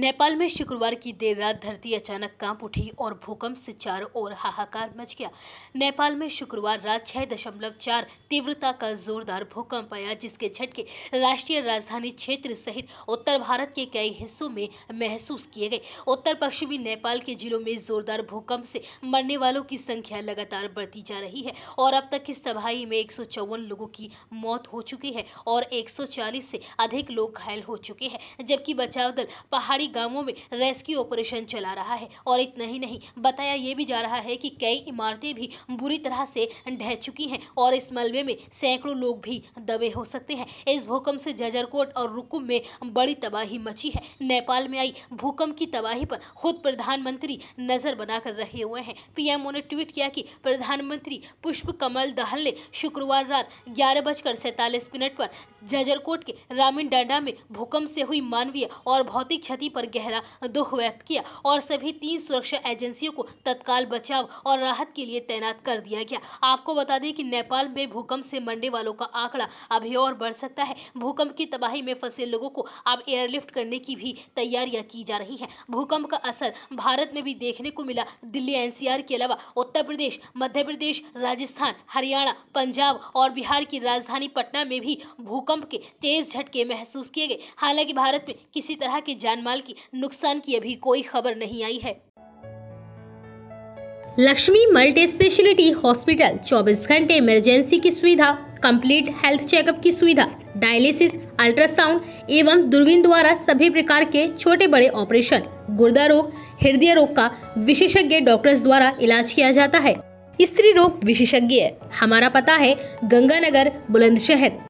नेपाल में शुक्रवार की देर रात धरती अचानक कांप उठी और भूकंप से चारों ओर हाहाकार मच गया नेपाल में शुक्रवार रात छह दशमलव चार तीव्रता का जोरदार भूकंप आया जिसके झटके राष्ट्रीय राजधानी क्षेत्र सहित उत्तर भारत के कई हिस्सों में महसूस किए गए उत्तर पश्चिमी नेपाल के जिलों में जोरदार भूकंप से मरने वालों की संख्या लगातार बढ़ती जा रही है और अब तक इस तबाही में एक लोगों की मौत हो चुकी है और एक से अधिक लोग घायल हो चुके हैं जबकि बचाव दल पहाड़ी गांवों में रेस्क्यू ऑपरेशन चला रहा है और इतना ही नहीं बताया ये भी जा रहा है कि कई इमारतें भी बुरी तरह से ढह चुकी हैं और इस मलबे में सैकड़ों लोग भी दबे हो सकते हैं इस भूकंप से जजरकोट और रुकुम में बड़ी तबाही मची है नेपाल में आई भूकंप की तबाही पर खुद प्रधानमंत्री नजर बनाकर रहे हुए हैं पीएमओ ने ट्वीट किया कि प्रधानमंत्री पुष्प कमल दहल ने शुक्रवार रात ग्यारह बजकर सैतालीस मिनट पर जजरकोट के रामीण डांडा में भूकंप से हुई मानवीय और भौतिक क्षति पर पर गहरा दुख व्यक्त किया और सभी तीन सुरक्षा एजेंसियों को तत्काल बचाव और राहत के लिए तैनात कर दिया गया आपको बता दें कि नेपाल में भूकंप से मरने वालों का आंकड़ा अभी और बढ़ सकता है भूकंप की तबाही में फंसे लोगों को अब एयरलिफ्ट करने की भी तैयारियां की जा रही है भूकंप का असर भारत में भी देखने को मिला दिल्ली एनसीआर के अलावा उत्तर प्रदेश मध्य प्रदेश राजस्थान हरियाणा पंजाब और बिहार की राजधानी पटना में भी भूकंप के तेज झटके महसूस किए गए हालांकि भारत में किसी तरह के जानमाल की नुकसान की अभी कोई खबर नहीं आई है लक्ष्मी मल्टी स्पेशलिटी हॉस्पिटल 24 घंटे इमरजेंसी की सुविधा कंप्लीट हेल्थ चेकअप की सुविधा डायलिसिस अल्ट्रासाउंड एवं दूरबीन द्वारा सभी प्रकार के छोटे बड़े ऑपरेशन गुर्दा रोग हृदय रोग का विशेषज्ञ डॉक्टर्स द्वारा इलाज किया जाता है स्त्री रोग विशेषज्ञ हमारा पता है गंगानगर बुलंदशहर